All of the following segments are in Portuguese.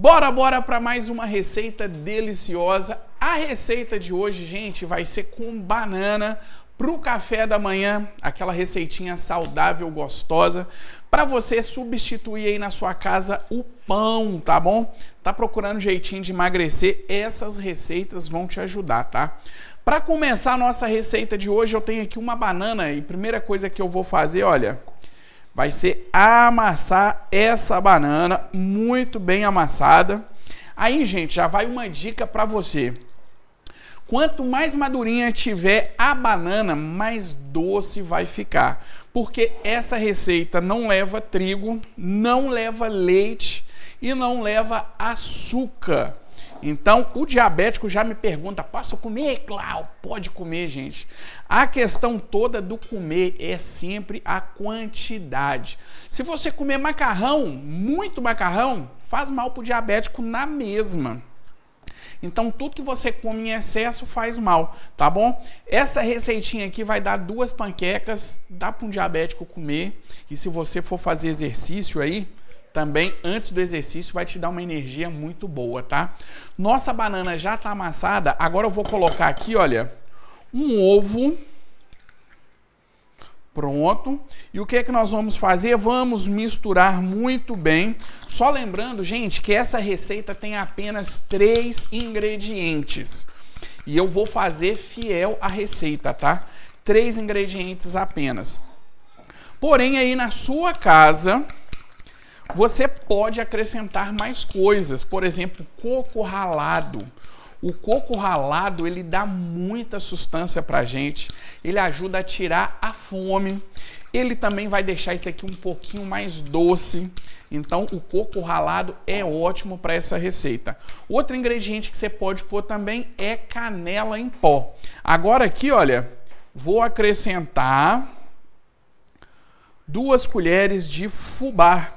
Bora, bora para mais uma receita deliciosa. A receita de hoje, gente, vai ser com banana pro café da manhã, aquela receitinha saudável, gostosa, para você substituir aí na sua casa o pão, tá bom? Tá procurando jeitinho de emagrecer? Essas receitas vão te ajudar, tá? Para começar a nossa receita de hoje, eu tenho aqui uma banana e primeira coisa que eu vou fazer, olha, vai ser amassar essa banana muito bem amassada. Aí, gente, já vai uma dica para você. Quanto mais madurinha tiver a banana, mais doce vai ficar. Porque essa receita não leva trigo, não leva leite e não leva açúcar. Então, o diabético já me pergunta: posso comer? Claro, pode comer, gente. A questão toda do comer é sempre a quantidade. Se você comer macarrão, muito macarrão, faz mal para o diabético na mesma. Então, tudo que você come em excesso faz mal, tá bom? Essa receitinha aqui vai dar duas panquecas, dá para um diabético comer. E se você for fazer exercício aí, também antes do exercício vai te dar uma energia muito boa, tá? Nossa banana já tá amassada, agora eu vou colocar aqui, olha, um ovo. Pronto. E o que é que nós vamos fazer? Vamos misturar muito bem. Só lembrando, gente, que essa receita tem apenas três ingredientes. E eu vou fazer fiel à receita, tá? Três ingredientes apenas. Porém, aí na sua casa, você pode acrescentar mais coisas, por exemplo, coco ralado. O coco ralado ele dá muita substância para gente, ele ajuda a tirar a fome, ele também vai deixar isso aqui um pouquinho mais doce. Então, o coco ralado é ótimo para essa receita. Outro ingrediente que você pode pôr também é canela em pó. Agora aqui, olha, vou acrescentar duas colheres de fubá.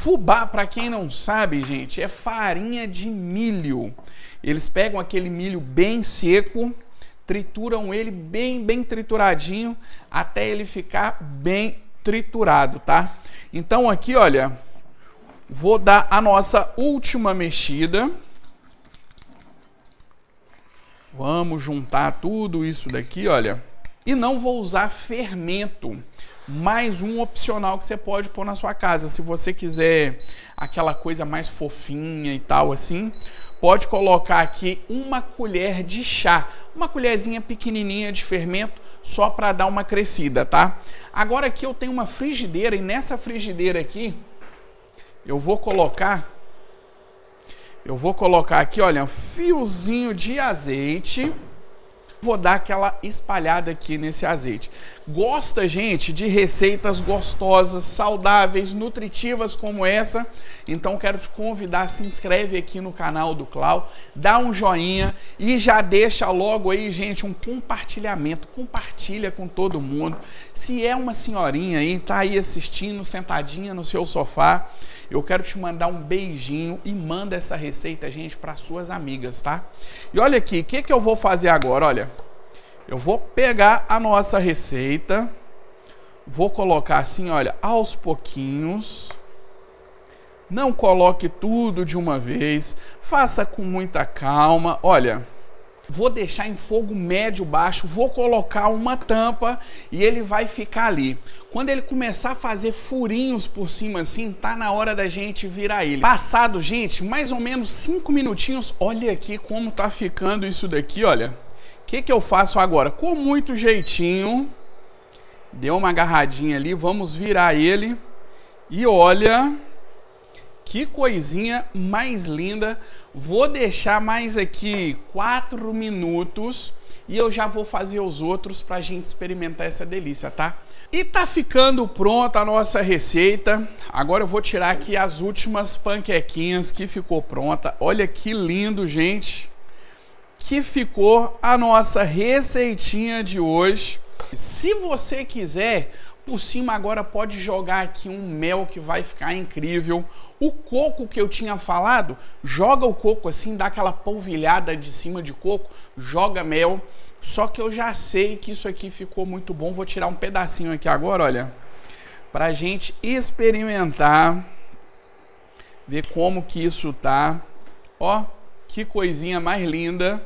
Fubá, para quem não sabe, gente, é farinha de milho. Eles pegam aquele milho bem seco, trituram ele bem, bem trituradinho, até ele ficar bem triturado, tá? Então aqui, olha, vou dar a nossa última mexida. Vamos juntar tudo isso daqui, olha. E não vou usar fermento mais um opcional que você pode pôr na sua casa. Se você quiser aquela coisa mais fofinha e tal assim, pode colocar aqui uma colher de chá, uma colherzinha pequenininha de fermento só para dar uma crescida, tá? Agora aqui eu tenho uma frigideira e nessa frigideira aqui eu vou colocar eu vou colocar aqui, olha, um fiozinho de azeite. Vou dar aquela espalhada aqui nesse azeite. Gosta, gente, de receitas gostosas, saudáveis, nutritivas como essa? Então quero te convidar, se inscreve aqui no canal do Clau, dá um joinha e já deixa logo aí, gente, um compartilhamento. Compartilha com todo mundo. Se é uma senhorinha aí, tá aí assistindo, sentadinha no seu sofá, eu quero te mandar um beijinho e manda essa receita, gente, para suas amigas, tá? E olha aqui, o que, que eu vou fazer agora? Olha, eu vou pegar a nossa receita, vou colocar assim, olha, aos pouquinhos. Não coloque tudo de uma vez, faça com muita calma. Olha, vou deixar em fogo médio baixo, vou colocar uma tampa e ele vai ficar ali. Quando ele começar a fazer furinhos por cima assim, tá na hora da gente virar ele. Passado, gente, mais ou menos 5 minutinhos, olha aqui como tá ficando isso daqui, olha. O que que eu faço agora? Com muito jeitinho, deu uma agarradinha ali, vamos virar ele e olha... Que coisinha mais linda. Vou deixar mais aqui quatro minutos e eu já vou fazer os outros para a gente experimentar essa delícia, tá? E tá ficando pronta a nossa receita. Agora eu vou tirar aqui as últimas panquequinhas que ficou pronta. Olha que lindo, gente, que ficou a nossa receitinha de hoje. Se você quiser, por cima agora pode jogar aqui um mel que vai ficar incrível. O coco que eu tinha falado, joga o coco assim, dá aquela polvilhada de cima de coco, joga mel. Só que eu já sei que isso aqui ficou muito bom. Vou tirar um pedacinho aqui agora, olha, pra gente experimentar, ver como que isso tá. Ó, que coisinha mais linda.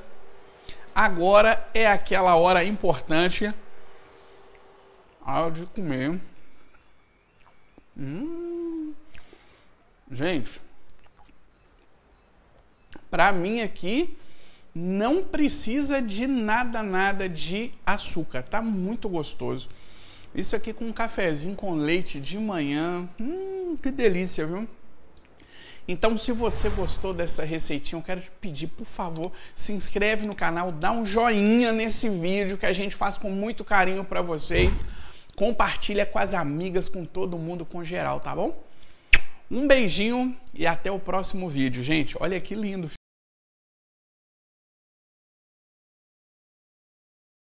Agora é aquela hora importante hora de comer. Hum. Gente, para mim aqui não precisa de nada, nada de açúcar. Tá muito gostoso. Isso aqui com um cafezinho com leite de manhã. Hum, que delícia, viu? Então, se você gostou dessa receitinha, eu quero te pedir, por favor, se inscreve no canal, dá um joinha nesse vídeo que a gente faz com muito carinho para vocês. Compartilha com as amigas, com todo mundo, com geral, tá bom? Um beijinho e até o próximo vídeo, gente. Olha que lindo.